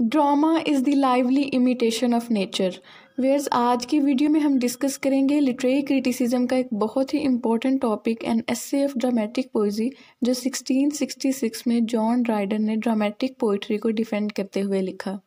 drama is the lively imitation of nature viewers आज की video में हम डिस्कस करेंगे लिटरेरी क्रिटिसिज्म का एक बहुत ही important topic and essay of dramatic poesy जो 1666 में जॉन ड्राइडन ने ड्रामेटिक पोइट्री को डिफेंड करते हुए लिखा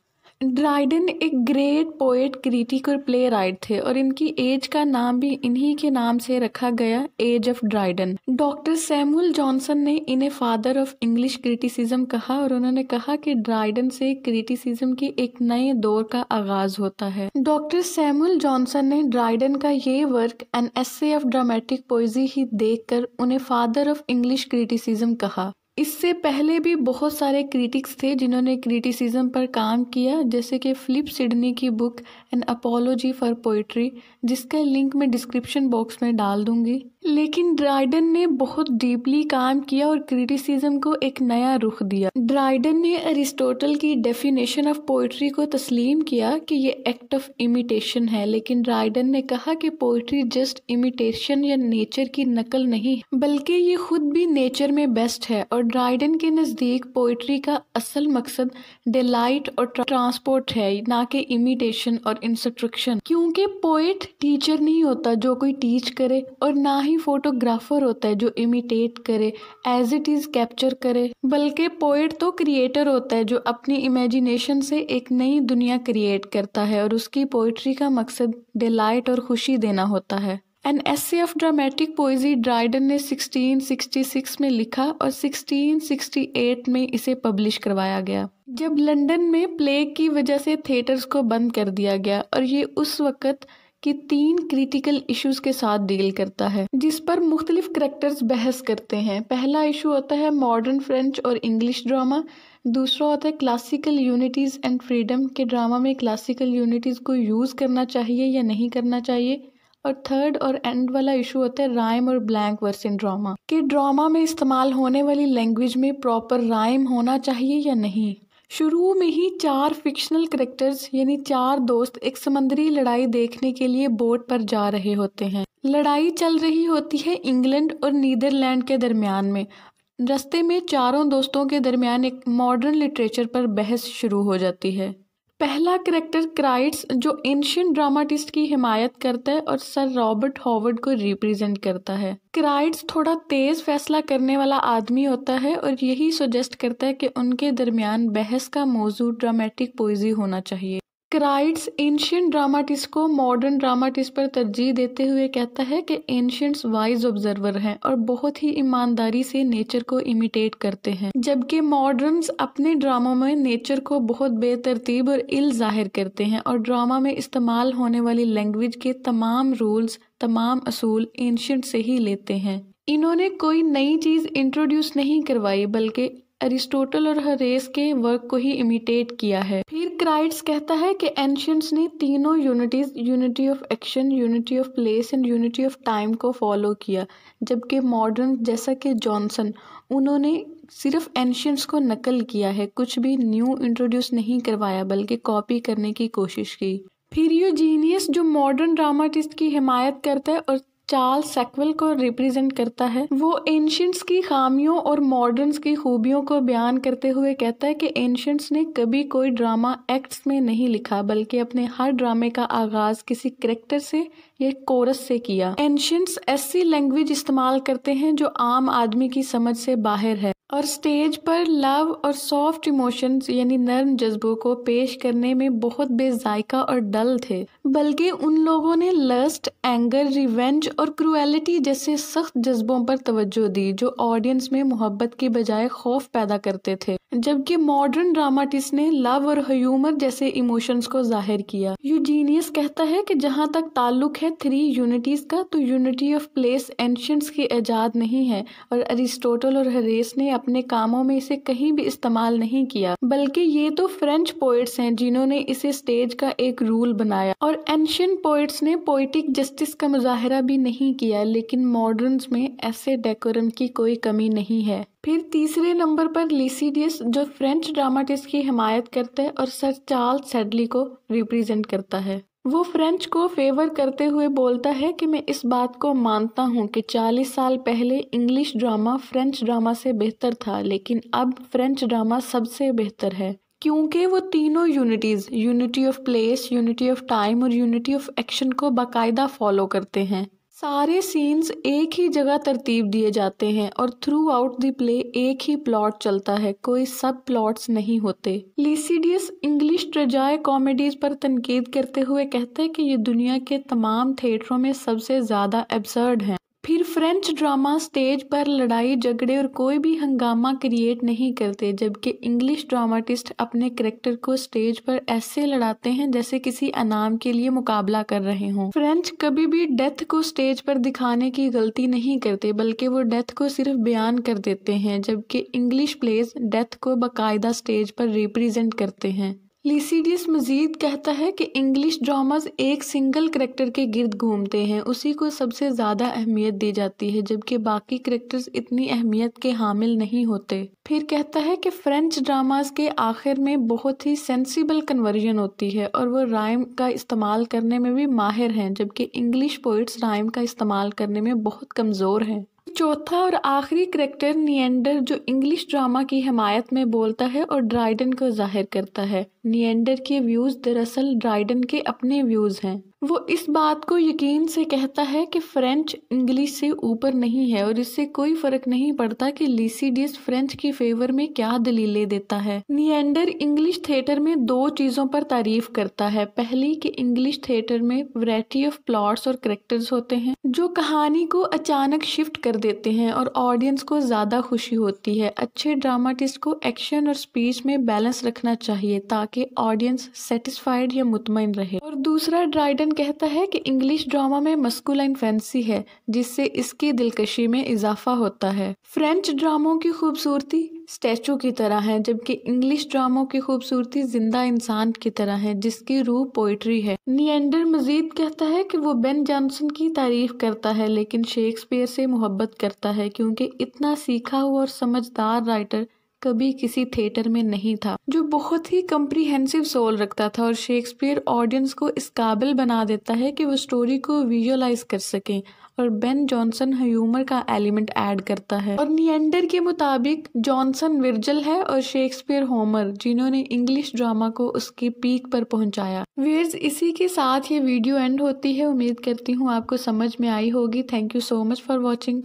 ड्राइडन एक ग्रेट पोएट क्रिटिक और प्ले राइट थे और इनकी एज का नाम भी इन्हीं के नाम से रखा गया age of Dryden doctor Samuel Johnson ने इन्हें फादर ऑफ इंग्लिश क्रिटिसिज्म कहा और उन्होंने कहा कि ड्राइडन से क्रिटिसिज्म के एक नए दौर का आगाज होता है डॉक्टर सैमुअल जॉनसन ने ड्राइडन का ये work an essay of dramatic poesy ही देख उन्हें फादर ऑफ इंग्लिश क्रिटिसिज्म कहा इससे पहले भी बहुत सारे क्रिटिक्स थे जिन्होंने क्रिटिसिज्म पर काम किया जैसे कि फ़िलिप सिडनी की book an apology for poetry जिसका लिंक मैं डिस्क्रिप्शन बॉक्स में डाल दूंगी लेकिन ड्राइडन ने बहुत डीपली काम किया और क्रिटिसिज्म को एक नया रुख दिया ड्राइडन ने अरिस्टोटल की डेफिनेशन ऑफ पोइट्री को तस्लीम किया कि ये एक्ट ऑफ इमिटेशन है लेकिन ड्राइडन ने कहा कि पोइट्री जस्ट इमिटेशन या नेचर की नकल नहीं बल्कि ये खुद भी नेचर में बेस्ट है और ड्राइडन के नज़दीक पोइट्री का असल मकसद डिलाइट और ट्रांसपोर्ट है ना कि इमिटेशन और इंस्ट्रक्शन क्योंकि पोइट टीचर नहीं होता जो कोई टीच करे और ना ही ही फोटोग्राफर होता है जो इमिटेट करे एज इट इज़ कैप्चर करे बल्कि पोइट तो क्रिएटर होता है जो अपनी इमेजिनेशन से एक नई दुनिया क्रिएट करता है और उसकी पोइट्री का मकसद डिलाइट और खुशी देना होता है an essay of dramatic poesy Dryden ने 1666 में लिखा और 1668 में इसे पब्लिश करवाया गया जब लंदन में प्लेग की वजह से थिएटर्स को बंद कर दिया गया और ये उस वक़्त कि तीन क्रिटिकल इश्यूज के साथ डील करता है जिस पर मुख्तलिफ करेक्टर्स बहस करते हैं पहला इशू होता है मॉडर्न फ्रेंच और इंग्लिश ड्रामा दूसरा होता है क्लासिकल यूनिटीज़ एंड फ्रीडम के ड्रामा में क्लासिकल यूनिटीज़ को यूज़ करना चाहिए या नहीं करना चाहिए और थर्ड और एंड वाला इशू होता है राइम और ब्लैंक वर्स इन ड्रामा कि ड्रामा में इस्तेमाल होने वाली लैंग्वेज में प्रॉपर राइम होना चाहिए या नहीं शुरू में ही चार फिक्शनल करेक्टर्स यानी चार दोस्त एक समंदरी लड़ाई देखने के लिए बोट पर जा रहे होते हैं लड़ाई चल रही होती है इंग्लैंड और नीदरलैंड के दरमियान में रस्ते में चारों दोस्तों के दरमियान एक मॉडर्न लिटरेचर पर बहस शुरू हो जाती है पहला करेक्टर क्राइट्स जो एंशियन ड्रामाटिस्ट की हिमायत करता है और सर रॉबर्ट हॉवर्ड को रिप्रेजेंट करता है क्राइट्स थोड़ा तेज फैसला करने वाला आदमी होता है और यही सजेस्ट करता है कि उनके दरमियान बहस का मौजू ड्रामेटिक पोइजी होना चाहिए क्राइड्स एंशियंट ड्रामाटिस को मॉडर्न ड्रामाटिस पर तरजीह देते हुए कहता है कि एंशियंट्स वाइज ऑब्जर्वर हैं और बहुत ही ईमानदारी से नेचर को इमिटेट करते हैं जबकि मॉडर्न्स अपने ड्रामों में नेचर को बहुत बेतरतीब और इल जाहिर करते हैं और ड्रामा में इस्तेमाल होने वाली लैंग्वेज के तमाम रूल्स तमाम असूल एंशियंट से ही लेते हैं इन्होंने कोई नई चीज़ इंट्रोड्यूस नहीं करवाई बल्कि एरिस्टोटल और हरेस के वर्क को ही इमिटेट किया है फिर क्राइड्स कहता है कि एंशंट्स ने तीनों unities unity of action unity of place and unity of time को फॉलो किया जबकि मॉडर्न जैसा कि जॉनसन उन्होंने सिर्फ एंशंट्स को नकल किया है कुछ भी न्यू इंट्रोड्यूस नहीं करवाया बल्कि कॉपी करने की कोशिश की फिर यू जीनियस जो मॉडर्न ड्रामाटिस्ट की हिमायत करता है और चार्ल्स सेक्वेल को रिप्रेजेंट करता है वो एंशंट्स की खामियों और मॉडर्न्स की खूबियों को बयान करते हुए कहता है कि एंशंट्स ने कभी कोई ड्रामा एक्ट्स में नहीं लिखा बल्कि अपने हर ड्रामे का आगाज किसी करेक्टर से या कोरस से किया एंशंट्स ऐसी लैंग्वेज इस्तेमाल करते हैं जो आम आदमी की समझ से बाहर है और स्टेज पर लव और सॉफ्ट इमोशंस यानी नर्म जज्बों को पेश करने में बहुत बेजायका और डल थे बल्कि उन लोगों ने लस्ट एंगर रिवेंज और क्रुएलिटी जैसे सख्त जज्बों पर तवज्जो दी जो ऑडियंस में मोहब्बत के बजाय खौफ पैदा करते थे जबकि मॉडर्न ड्रामाटिस्ट ने लव और ह्यूमर जैसे इमोशंस को जाहिर किया यूजीनियस कहता है कि जहाँ तक ताल्लुक है थ्री यूनिटीज का तो यूनिटी ऑफ प्लेस एंशंट्स की एजाद नहीं है और अरिस्टोटल और हरेस ने अपने कामों में इसे कहीं भी इस्तेमाल नहीं किया बल्कि ये तो फ्रेंच पोइट्स हैं जिन्होंने इसे स्टेज का एक रूल बनाया और एंशियन पोइट्स ने पोइटिक जस्टिस का मुजाहरा भी नहीं किया लेकिन मॉडर्न में ऐसे डेकोरम की कोई कमी नहीं है फिर तीसरे नंबर पर लिसीडियस जो फ्रेंच ड्रामाटिस्ट की हिमायत करता है और सर चार्ल्स सेडली को रिप्रेजेंट करता है वो फ्रेंच को फेवर करते हुए बोलता है कि मैं इस बात को मानता हूँ कि 40 साल पहले इंग्लिश ड्रामा फ्रेंच ड्रामा से बेहतर था लेकिन अब फ्रेंच ड्रामा सबसे बेहतर है क्योंकि वो तीनों unities unity of place unity of time और यूनिटी ऑफ एक्शन को बाकायदा फॉलो करते हैं सारे सीन्स एक ही जगह तरतीब दिए जाते हैं और थ्रू आउट द प्ले एक ही प्लॉट चलता है कोई सब प्लॉट्स नहीं होते लीसीडियस इंग्लिश ट्रजाय कॉमेडीज पर तनकीद करते हुए कहते हैं कि ये दुनिया के तमाम थिएटरों में सबसे ज़्यादा एब्सर्ड हैं फिर फ्रेंच ड्रामा स्टेज पर लड़ाई झगड़े और कोई भी हंगामा क्रिएट नहीं करते जबकि इंग्लिश ड्रामाटिस्ट अपने करेक्टर को स्टेज पर ऐसे लड़ाते हैं जैसे किसी अनाम के लिए मुकाबला कर रहे हों फ्रेंच कभी भी डेथ को स्टेज पर दिखाने की गलती नहीं करते बल्कि वो डेथ को सिर्फ बयान कर देते हैं जबकि इंग्लिश प्लेज डेथ को बाकायदा स्टेज पर रिप्रेजेंट करते हैं लिसीडियस मजीद कहता है कि इंग्लिश ड्रामाज एक सिंगल करेक्टर के गिर्द घूमते हैं उसी को सबसे ज़्यादा अहमियत दी जाती है जबकि बाकी करेक्टर्स इतनी अहमियत के हामिल नहीं होते फिर कहता है कि फ्रेंच ड्रामाज के आखिर में बहुत ही सेंसिबल कन्वर्जन होती है और वो राइम का इस्तेमाल करने में भी माहिर हैं जबकि इंग्लिश पोइट्स राइम का इस्तेमाल करने में बहुत कमज़ोर हैं चौथा और आखिरी करेक्टर नियंडर जो इंग्लिश ड्रामा की हमायत में बोलता है और ड्राइडन को जाहिर करता है नियंडर के व्यूज़ दरअसल ड्राइडन के अपने व्यूज़ हैं वो इस बात को यकीन से कहता है कि फ्रेंच इंग्लिश से ऊपर नहीं है और इससे कोई फर्क नहीं पड़ता कि लिसीडियस फ्रेंच की फेवर में क्या दलीलें देता है नियंडर इंग्लिश थिएटर में दो चीज़ों पर तारीफ करता है पहली कि इंग्लिश थिएटर में वराइटी ऑफ प्लॉट्स और करेक्टर्स होते हैं जो कहानी को अचानक शिफ्ट कर देते हैं और ऑडियंस को ज़्यादा खुशी होती है अच्छे ड्रामाटिस्ट को एक्शन और स्पीच में बैलेंस रखना चाहिए ताकि ऑडियंस सेटिस्फाइड या मुतमिन रहे और दूसरा ड्राइडन कैनन कहता है कि इंग्लिश ड्रामा में मस्कुलाइन फैंसी है जिससे इसकी दिलकशी में इजाफा होता है फ्रेंच ड्रामों की खूबसूरती स्टैचू की तरह है जबकि इंग्लिश ड्रामों की खूबसूरती जिंदा इंसान की तरह है जिसकी रूह पोइट्री है नियंडर मजीद कहता है कि वो बेन जॉनसन की तारीफ करता है लेकिन शेक्सपियर से मोहब्बत करता है क्योंकि इतना सीखा हुआ और समझदार राइटर कभी किसी थिएटर में नहीं था जो बहुत ही कम्प्रीहेंसिव सोल रखता था और शेक्सपियर ऑडियंस को इस काबिल बना देता है कि वो स्टोरी को विजुअलाइज कर सकें और बेन जॉनसन ह्यूमर का एलिमेंट ऐड करता है और नियंडर के मुताबिक जॉनसन विर्जल है और शेक्सपियर होमर जिन्होंने इंग्लिश ड्रामा को उसकी पीक पर पहुंचाया वेयर्स इसी के साथ ये वीडियो एंड होती है उम्मीद करती हूँ आपको समझ में आई होगी thank you so much for watching